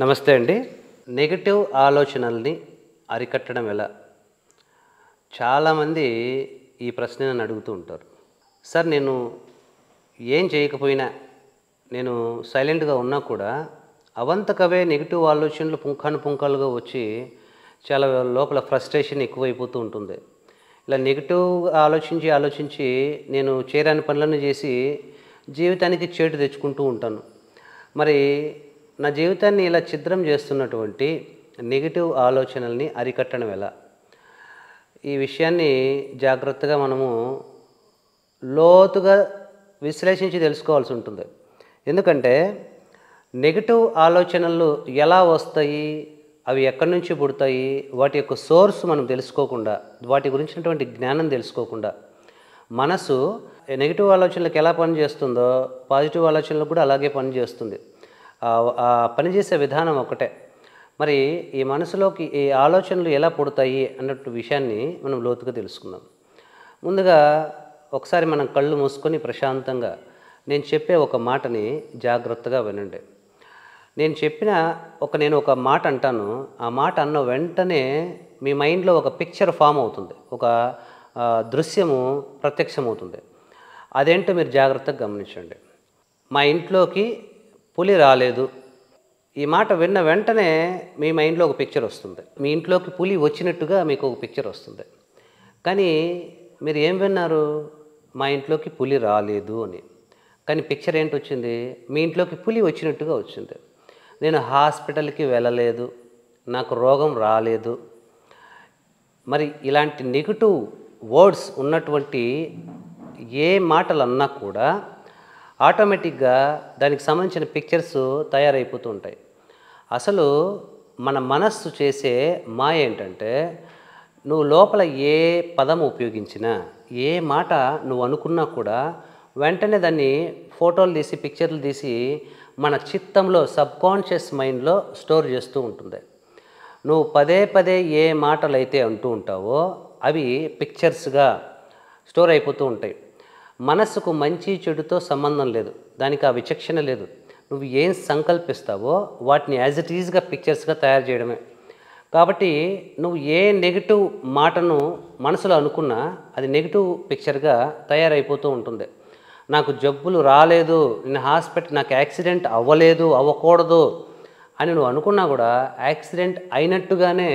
నమస్తే అండి నెగటివ్ ఆలోచనల్ని అరికట్టడం ఎలా చాలామంది ఈ ప్రశ్న నన్ను అడుగుతూ ఉంటారు సార్ నేను ఏం చేయకపోయినా నేను సైలెంట్గా ఉన్నా కూడా అవంతకవే నెగిటివ్ ఆలోచనలు పుంఖాను పుంఖాలుగా వచ్చి చాలా లోపల ఫ్రస్ట్రేషన్ ఎక్కువైపోతూ ఉంటుంది ఇలా నెగిటివ్ ఆలోచించి ఆలోచించి నేను చేరని పనులను చేసి జీవితానికి చేటు తెచ్చుకుంటూ ఉంటాను మరి నా జీవితాన్ని ఇలా చిద్రం చేస్తున్నటువంటి నెగిటివ్ ఆలోచనల్ని అరికట్టడం ఎలా ఈ విషయాన్ని జాగ్రత్తగా మనము లోతుగా విశ్లేషించి తెలుసుకోవాల్సి ఉంటుంది ఎందుకంటే నెగిటివ్ ఆలోచనలు ఎలా వస్తాయి అవి ఎక్కడి నుంచి పుడతాయి వాటి యొక్క సోర్స్ మనం తెలుసుకోకుండా వాటి గురించినటువంటి జ్ఞానం తెలుసుకోకుండా మనసు నెగిటివ్ ఆలోచనలకు ఎలా పనిచేస్తుందో పాజిటివ్ ఆలోచనలకు కూడా అలాగే పనిచేస్తుంది పనిచేసే విధానం ఒకటే మరి ఈ మనసులోకి ఈ ఆలోచనలు ఎలా పుడతాయి అన్నట్టు విషయాన్ని మనం లోతుగా తెలుసుకుందాం ముందుగా ఒకసారి మనం కళ్ళు మూసుకొని ప్రశాంతంగా నేను చెప్పే ఒక మాటని జాగ్రత్తగా వినండి నేను చెప్పిన ఒక నేను ఒక మాట అంటాను ఆ మాట అన్న వెంటనే మీ మైండ్లో ఒక పిక్చర్ ఫామ్ అవుతుంది ఒక దృశ్యము ప్రత్యక్షమవుతుంది అదేంటో మీరు జాగ్రత్తగా గమనించండి మా ఇంట్లోకి పులి రాలేదు ఈ మాట విన్న వెంటనే మీ మైండ్లో ఒక పిక్చర్ వస్తుంది మీ ఇంట్లోకి పులి వచ్చినట్టుగా మీకు ఒక పిక్చర్ వస్తుంది కానీ మీరు ఏం విన్నారు మా ఇంట్లోకి పులి రాలేదు అని కానీ పిక్చర్ ఏంటి వచ్చింది మీ ఇంట్లోకి పులి వచ్చినట్టుగా వచ్చింది నేను హాస్పిటల్కి వెళ్ళలేదు నాకు రోగం రాలేదు మరి ఇలాంటి నెగిటివ్ వర్డ్స్ ఉన్నటువంటి ఏ మాటలు అన్నా కూడా ఆటోమేటిక్గా దానికి సంబంధించిన పిక్చర్స్ తయారైపోతూ ఉంటాయి అసలు మన మనస్సు చేసే మా ఏంటంటే నువ్వు లోపల ఏ పదం ఉపయోగించినా ఏ మాట నువ్వు అనుకున్నా కూడా వెంటనే దాన్ని ఫోటోలు తీసి పిక్చర్లు తీసి మన చిత్తంలో సబ్కాన్షియస్ మైండ్లో స్టోర్ చేస్తూ ఉంటుంది నువ్వు పదే పదే ఏ మాటలు అయితే అంటూ ఉంటావో అవి పిక్చర్స్గా స్టోర్ అయిపోతూ ఉంటాయి మనసుకు మంచి చెడుతో సంబంధం లేదు దానికి ఆ విచక్షణ లేదు నువ్వు ఏం సంకల్పిస్తావో వాటిని యాజ్ ఇట్ ఈజ్గా పిక్చర్స్గా తయారు చేయడమే కాబట్టి నువ్వు ఏ నెగిటివ్ మాటను మనసులో అనుకున్నా అది నెగిటివ్ పిక్చర్గా తయారైపోతూ ఉంటుంది నాకు జబ్బులు రాలేదు నేను హాస్పిటల్ నాకు యాక్సిడెంట్ అవ్వలేదు అవ్వకూడదు అని నువ్వు అనుకున్నా కూడా యాక్సిడెంట్ అయినట్టుగానే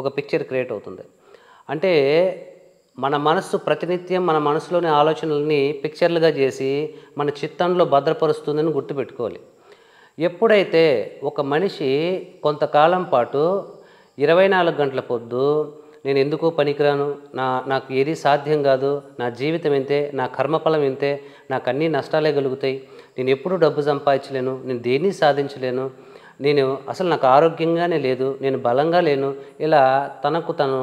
ఒక పిక్చర్ క్రియేట్ అవుతుంది అంటే మన మనస్సు ప్రతినిత్యం మన మనసులోని ఆలోచనల్ని పిక్చర్లుగా చేసి మన చిత్తంలో భద్రపరుస్తుందని గుర్తుపెట్టుకోవాలి ఎప్పుడైతే ఒక మనిషి కొంతకాలం పాటు ఇరవై నాలుగు గంటల పొద్దు నేను ఎందుకో పనికిరాను నా నాకు ఏది సాధ్యం కాదు నా జీవితం ఇంతే నా కర్మఫలం ఇంతే నాకు అన్ని నష్టాలే కలుగుతాయి నేను ఎప్పుడూ డబ్బు సంపాదించలేను నేను దేన్ని సాధించలేను నేను అసలు నాకు ఆరోగ్యంగానే లేదు నేను బలంగా లేను ఇలా తనకు తను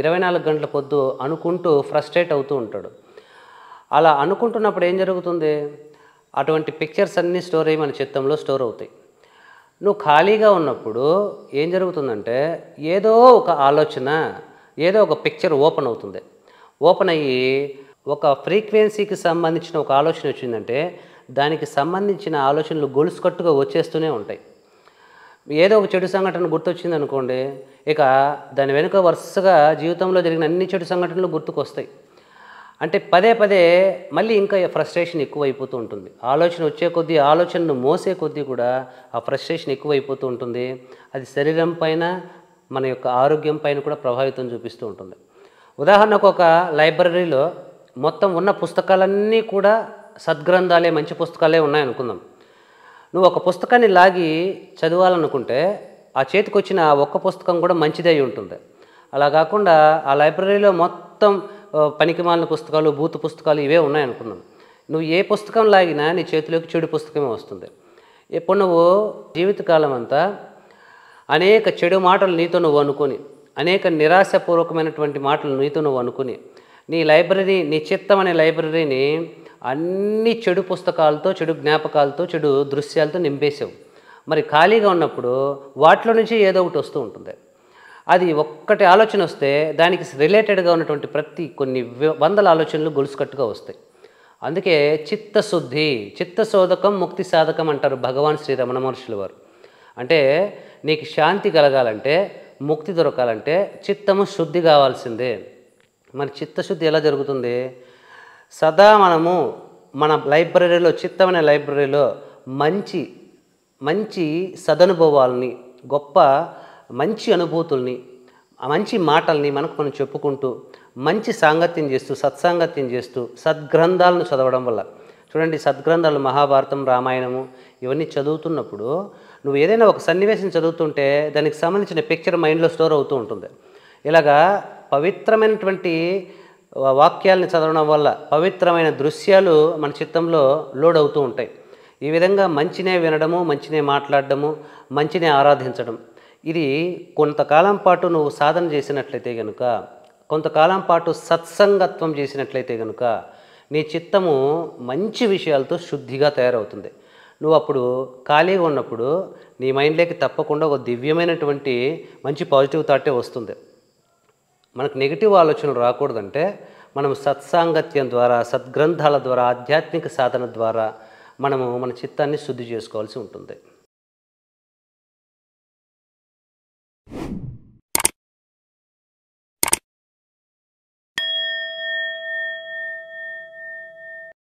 ఇరవై నాలుగు గంటల పొద్దు అనుకుంటూ ఫ్రస్ట్రేట్ అవుతూ ఉంటాడు అలా అనుకుంటున్నప్పుడు ఏం జరుగుతుంది అటువంటి పిక్చర్స్ అన్నీ స్టోర్ అయ్యి మన చిత్తంలో స్టోర్ అవుతాయి నువ్వు ఖాళీగా ఉన్నప్పుడు ఏం జరుగుతుందంటే ఏదో ఒక ఆలోచన ఏదో ఒక పిక్చర్ ఓపెన్ అవుతుంది ఓపెన్ అయ్యి ఒక ఫ్రీక్వెన్సీకి సంబంధించిన ఒక ఆలోచన వచ్చిందంటే దానికి సంబంధించిన ఆలోచనలు గొలుసుకట్టుగా వచ్చేస్తూనే ఉంటాయి ఏదో ఒక చెడు సంఘటన గుర్తొచ్చింది అనుకోండి ఇక దాని వెనుక వరుసగా జీవితంలో జరిగిన అన్ని చెడు సంఘటనలు గుర్తుకొస్తాయి అంటే పదే పదే మళ్ళీ ఇంకా ఫ్రస్ట్రేషన్ ఎక్కువైపోతూ ఉంటుంది ఆలోచన వచ్చే కొద్దీ ఆలోచనను మోసే కొద్దీ కూడా ఆ ఫ్రస్ట్రేషన్ ఎక్కువైపోతూ ఉంటుంది అది శరీరం పైన మన యొక్క ఆరోగ్యం పైన కూడా ప్రభావితం చూపిస్తూ ఉంటుంది ఉదాహరణకు ఒక లైబ్రరీలో మొత్తం ఉన్న పుస్తకాలన్నీ కూడా సద్గ్రంథాలే మంచి పుస్తకాలే ఉన్నాయనుకుందాం నువ్వు ఒక పుస్తకాన్ని లాగి చదవాలనుకుంటే ఆ చేతికొచ్చిన ఒక్క పుస్తకం కూడా మంచిదై ఉంటుంది అలా కాకుండా ఆ లైబ్రరీలో మొత్తం పనికిమాలిన పుస్తకాలు బూత్ పుస్తకాలు ఇవే ఉన్నాయనుకున్నాను నువ్వు ఏ పుస్తకం లాగినా నీ చేతిలోకి చెడు పుస్తకమే వస్తుంది ఇప్పుడు నువ్వు జీవితకాలం అంతా అనేక చెడు మాటలు నీతో నువ్వు అనుకుని అనేక నిరాశపూర్వకమైనటువంటి మాటలు నీతో నువ్వు అనుకుని నీ లైబ్రరీ నీ చిత్తం అనే లైబ్రరీని అన్ని చెడు పుస్తకాలతో చెడు జ్ఞాపకాలతో చెడు దృశ్యాలతో నింపేసావు మరి ఖాళీగా ఉన్నప్పుడు వాటిలో నుంచి ఏదో ఒకటి వస్తూ ఉంటుంది అది ఒక్కటి ఆలోచన వస్తే దానికి రిలేటెడ్గా ఉన్నటువంటి ప్రతి కొన్ని వందల ఆలోచనలు గొలుసుకట్టుగా వస్తాయి అందుకే చిత్తశుద్ధి చిత్తశోధకం ముక్తి సాధకం అంటారు భగవాన్ శ్రీ రమణ మహర్షుల వారు అంటే నీకు శాంతి కలగాలంటే ముక్తి దొరకాలంటే చిత్తము శుద్ధి కావాల్సిందే మరి చిత్తశుద్ధి ఎలా జరుగుతుంది సదా మనము మన లైబ్రరీలో చిత్తమైన లైబ్రరీలో మంచి మంచి సదనుభవాలని గొప్ప మంచి అనుభూతుల్ని మంచి మాటల్ని మనకు మనం చెప్పుకుంటూ మంచి సాంగత్యం చేస్తూ సత్సాంగత్యం చేస్తూ సద్గ్రంథాలను చదవడం వల్ల చూడండి సద్గ్రంథాలు మహాభారతం రామాయణము ఇవన్నీ చదువుతున్నప్పుడు నువ్వు ఏదైనా ఒక సన్నివేశం చదువుతుంటే దానికి సంబంధించిన పిక్చర్ మైండ్లో స్టోర్ అవుతూ ఉంటుంది ఇలాగా పవిత్రమైనటువంటి వాక్యాల్ని చదవడం వల్ల పవిత్రమైన దృశ్యాలు మన చిత్తంలో లోడ్ అవుతూ ఉంటాయి ఈ విధంగా మంచినే వినడము మంచినే మాట్లాడడము మంచినే ఆరాధించడం ఇది కొంతకాలం పాటు నువ్వు సాధన చేసినట్లయితే కనుక కొంతకాలం పాటు సత్సంగత్వం చేసినట్లయితే కనుక నీ చిత్తము మంచి విషయాలతో శుద్ధిగా తయారవుతుంది నువ్వు అప్పుడు ఖాళీగా ఉన్నప్పుడు నీ మైండ్లోకి తప్పకుండా ఒక దివ్యమైనటువంటి మంచి పాజిటివ్ థాటే వస్తుంది మనకు నెగిటివ్ ఆలోచనలు రాకూడదంటే మనం సత్సాంగత్యం ద్వారా సద్గ్రంథాల ద్వారా ఆధ్యాత్మిక సాధన ద్వారా మనము మన చిత్తాన్ని శుద్ధి చేసుకోవాల్సి ఉంటుంది